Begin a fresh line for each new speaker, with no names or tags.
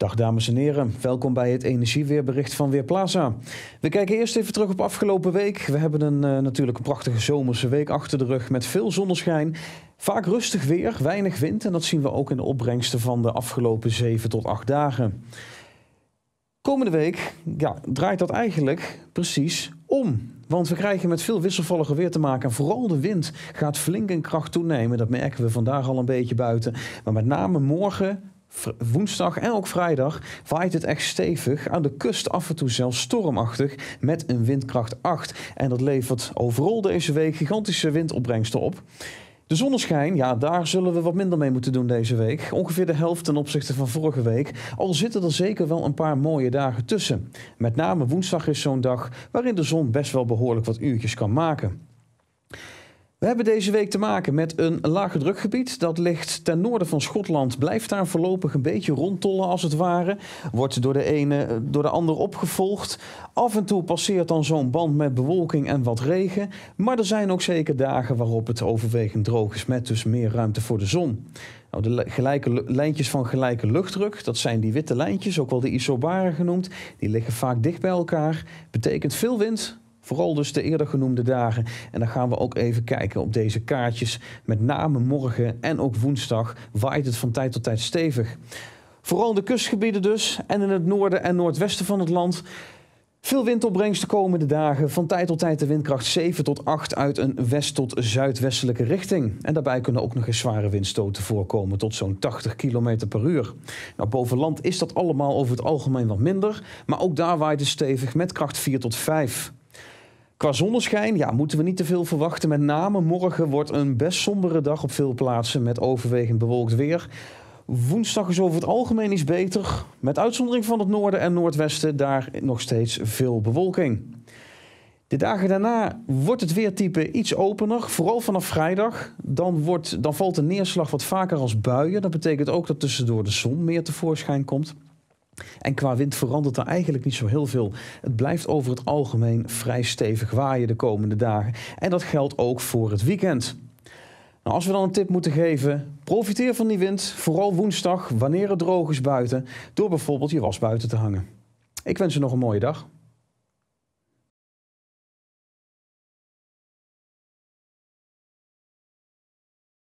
Dag dames en heren, welkom bij het energieweerbericht van Weerplaza. We kijken eerst even terug op afgelopen week. We hebben een eh, natuurlijk een prachtige zomerse week achter de rug met veel zonneschijn. Vaak rustig weer, weinig wind en dat zien we ook in de opbrengsten van de afgelopen 7 tot 8 dagen. Komende week ja, draait dat eigenlijk precies om. Want we krijgen met veel wisselvallige weer te maken. En vooral de wind gaat flink in kracht toenemen. Dat merken we vandaag al een beetje buiten. Maar met name morgen woensdag en ook vrijdag waait het echt stevig. Aan de kust af en toe zelfs stormachtig met een windkracht 8. En dat levert overal deze week gigantische windopbrengsten op. De zonneschijn, ja, daar zullen we wat minder mee moeten doen deze week. Ongeveer de helft ten opzichte van vorige week. Al zitten er zeker wel een paar mooie dagen tussen. Met name woensdag is zo'n dag waarin de zon best wel behoorlijk wat uurtjes kan maken. We hebben deze week te maken met een lage drukgebied. Dat ligt ten noorden van Schotland. Blijft daar voorlopig een beetje rondtollen als het ware. Wordt door de ene eh, door de ander opgevolgd. Af en toe passeert dan zo'n band met bewolking en wat regen. Maar er zijn ook zeker dagen waarop het overwegend droog is met dus meer ruimte voor de zon. Nou, de gelijke lijntjes van gelijke luchtdruk, dat zijn die witte lijntjes, ook wel de isobaren genoemd, die liggen vaak dicht bij elkaar. Betekent veel wind, Vooral dus de eerder genoemde dagen. En dan gaan we ook even kijken op deze kaartjes. Met name morgen en ook woensdag waait het van tijd tot tijd stevig. Vooral in de kustgebieden dus en in het noorden en noordwesten van het land. Veel windopbrengst de komende dagen. Van tijd tot tijd de windkracht 7 tot 8 uit een west- tot zuidwestelijke richting. En daarbij kunnen ook nog eens zware windstoten voorkomen tot zo'n 80 km per uur. Nou, boven land is dat allemaal over het algemeen wat minder. Maar ook daar waait het stevig met kracht 4 tot 5. Qua zonneschijn ja, moeten we niet te veel verwachten. Met name morgen wordt een best sombere dag op veel plaatsen met overwegend bewolkt weer. Woensdag is over het algemeen iets beter. Met uitzondering van het noorden en noordwesten daar nog steeds veel bewolking. De dagen daarna wordt het weertype iets opener, vooral vanaf vrijdag. Dan, wordt, dan valt de neerslag wat vaker als buien. Dat betekent ook dat tussendoor de zon meer tevoorschijn komt. En qua wind verandert er eigenlijk niet zo heel veel. Het blijft over het algemeen vrij stevig waaien de komende dagen. En dat geldt ook voor het weekend. Nou, als we dan een tip moeten geven, profiteer van die wind, vooral woensdag wanneer het droog is buiten, door bijvoorbeeld je was buiten te hangen. Ik wens je nog een mooie dag.